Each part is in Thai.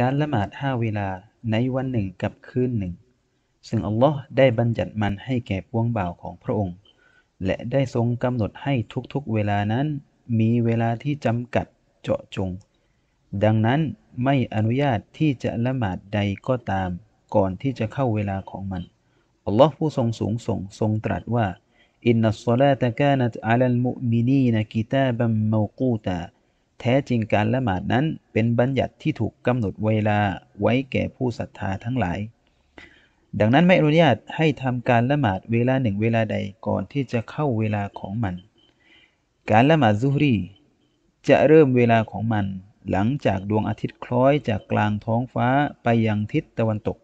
การละหมาดห้าเวลาในวันหนึ่งกับคืนหนึ่ง ซึ่งอัลลอฮ์ได้บัญญัติมันให้แก่พวงบ่าวของพระองค์ และได้ทรงกำหนดให้ทุกๆเวลานั้น มีเวลาที่จำกัดเจาะจง ดังนั้นไม่อนุญาตที่จะละหมาดใดก็ตาม ก่อนที่จะเข้าเวลาของมันอัลลอฮ์ผู้ทรงสูงส่งทรงตรัสว่าอินนัสซาลาตะกานัตอัลัลมุมินีนกิตาบัมมูกูตาแท้จริงการละหมาดนั้นเป็นบัญญัติที่ถูกกำหนดเวลาไว้แก่ผู้ศรัทธาทั้งหลาย ดังนั้นไม่อนุญาตให้ทำการละหมาดเวลาหนึ่ง เวลาใดก่อนที่จะเข้าเวลาของมัน การละหมาดซุฮรีจะเริ่มเวลาของมัน หลังจากดวงอาทิตย์คล้อยจากกลางท้องฟ้าไปยังทิศตะวันตก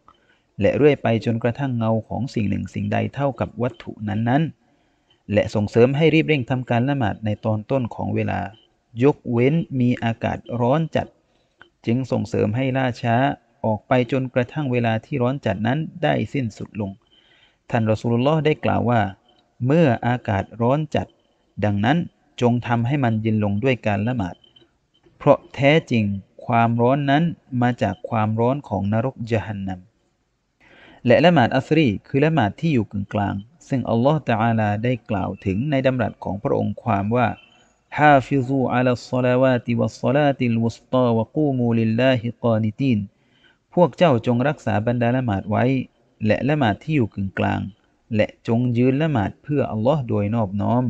และเรื่อยไปจนกระทั่งเงาของสิ่งหนึ่งสิ่งใดเท่ากับวัตถุนั้นๆ และส่งเสริมให้รีบเร่งทำการละหมาดในตอนต้นของเวลายกเว้นมีอากาศร้อนจัด จึงส่งเสริมให้ ล่าช้าออกไปจนกระทั่งเวลาที่ร้อนจัดนั้นได้สิ้นสุดลง ท่านรอสูลุลลอฮ์ได้กล่าวว่าเมื่ออากาศร้อนจัด ดังนั้นจงทำให้มันเย็นลงด้วยการละหมาดเพราะแท้จริงความร้อนนั้นมาจากความร้อนของนรกยะฮันนัมและละหมาดอัสรีคือละหมาดที่อยู่กลางกลางซึ่งอัลลอฮฺตะอาลาได้กล่าวถึงในดำรัสของพระองค์ความว่า حافظوا على الصلوات ا والصلاة الوسطى وقوموا لله قانتين พวกเจ้าจงรักษาบรรดาละหมาดไว้ และละหมาดที่อยู่กึ่งกลาง และจงยืนละหมาดเพื่ออัลลอฮ์โดยนอบน้อม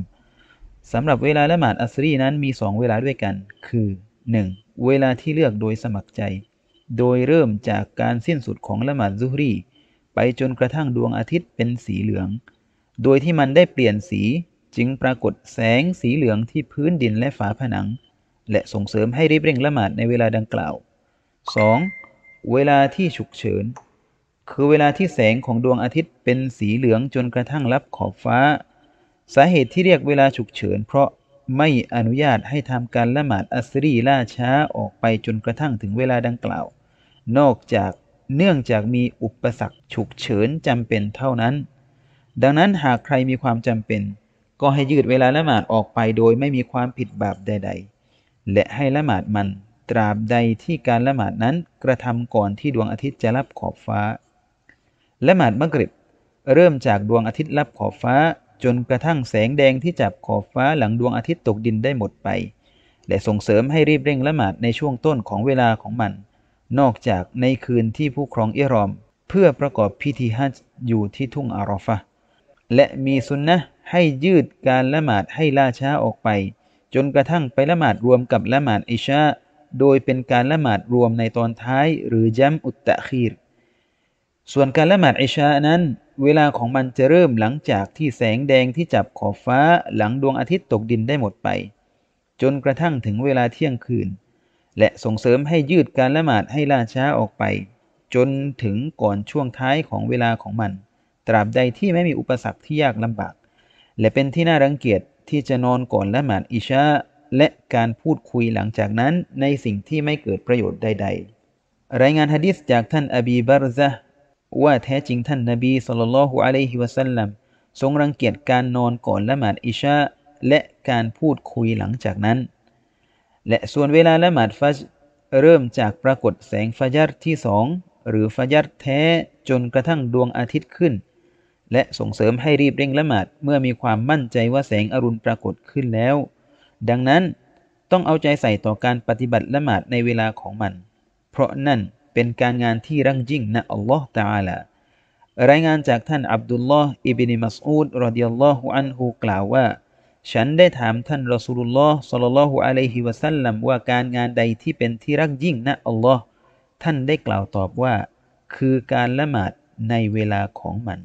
สำหรับเวลาละหมาดอัสรีนั้นมีสองเวลาด้วยกัน คือ 1. เวลาที่เลือกโดยสมัครใจ โดยเริ่มจากการสิ้นสุดของละหมาดซุฮรีไปจนกระทั่งดวงอาทิตย์เป็นสีเหลือง โดยที่มันได้เปลี่ยนสีจึงปรากฏแสงสีเหลืองที่พื้นดินและฝาผนัง และส่งเสริมให้รีบเร่งละหมาดในเวลาดังกล่าว 2. เวลาที่ฉุกเฉิน คือเวลาที่แสงของดวงอาทิตย์เป็นสีเหลืองจนกระทั่งรับขอบฟ้า สาเหตุที่เรียกเวลาฉุกเฉิน เพราะไม่อนุญาตให้ทำการละหมาดอัสรีล่าช้าออกไปจนกระทั่งถึงเวลาดังกล่าว นอกจากเนื่องจากมีอุปสรรคฉุกเฉินจำเป็นเท่านั้น ดังนั้นหากใครมีความจำเป็นก็ให้ยืดเวลาละหมาดออกไปโดยไม่มีความผิดบาปใด ๆ และให้ละหมาดมัน ตราบใดที่การละหมาดนั้นกระทำก่อนที่ดวงอาทิตย์จะรับขอบฟ้า ละหมาดมักริบเริ่มจากดวงอาทิตย์รับขอบฟ้าจนกระทั่งแสงแดงที่จับขอบฟ้าหลังดวงอาทิตย์ตกดินได้หมดไป และส่งเสริมให้รีบเร่งละหมาดในช่วงต้นของเวลาของมัน นอกจากในคืนที่ผู้ครองอิรอมเพื่อประกอบพิธีฮัจ์อยู่ที่ทุ่งอารอฟะและมีซุนนะให้ยืดการละหมาดให้ล่าช้าออกไป จนกระทั่งไปละหมาดรวมกับละหมาดอิชาโดยเป็นการละหมาดรวมในตอนท้ายหรือย้ำอุตตะคีร ส่วนการละหมาดอิชานั้น เวลาของมันจะเริ่มหลังจากที่แสงแดงที่จับขอบฟ้าหลังดวงอาทิตย์ตกดินได้หมดไป จนกระทั่งถึงเวลาเที่ยงคืน และส่งเสริมให้ยืดการละหมาดให้ล่าช้าออกไป จนถึงก่อนช่วงท้ายของเวลาของมัน ตราบใดที่ไม่มีอุปสรรคที่ยากลำบากและเป็นที่น่ารังเกียจที่จะนอนก่อนละหมาดอิชาและการพูดคุยหลังจากนั้นในสิ่งที่ไม่เกิดประโยชน์ใดๆรายงานฮะดิษจากท่านอบีบารซะว่าแท้จริงท่านนบีสุลต่านละฮุอะลัยฮิวะสัลลัมทรงรังเกียจการนอนก่อนละหมาดอิชาและการพูดคุยหลังจากนั้น และส่วนเวลาละหมาดฟัจเริ่มจากปรากฏแสงฟัจร์ที่สองหรือฟัจร์แท้จนกระทั่งดวงอาทิตย์ขึ้นและส่งเสริมให้รีบเร่งละหมาด เมื่อมีความมั่นใจว่าแสงอรุณปรากฏขึ้นแล้ว ดังนั้นต้องเอาใจใส่ต่อการปฏิบัติละหมาดในเวลาของมัน เพราะนั่นเป็นการงานที่รั่งยิ่งนะอัลลอฮฺตาลารายงานจากท่านอับดุลลอฮ์อิบนิมัสอูดรดิยัลลอฮุอันฮูกล่าวว่า ฉันได้ถามท่านรอสูลุลลอฮ์สัลลัลลอฮุ อะลัยฮิวะสัลลัม ว่าการงานใดที่เป็นที่รักยิ่งนะอัลลอฮ์ท่านได้กล่าวตอบว่า คือการละหมาดในเวลาของมัน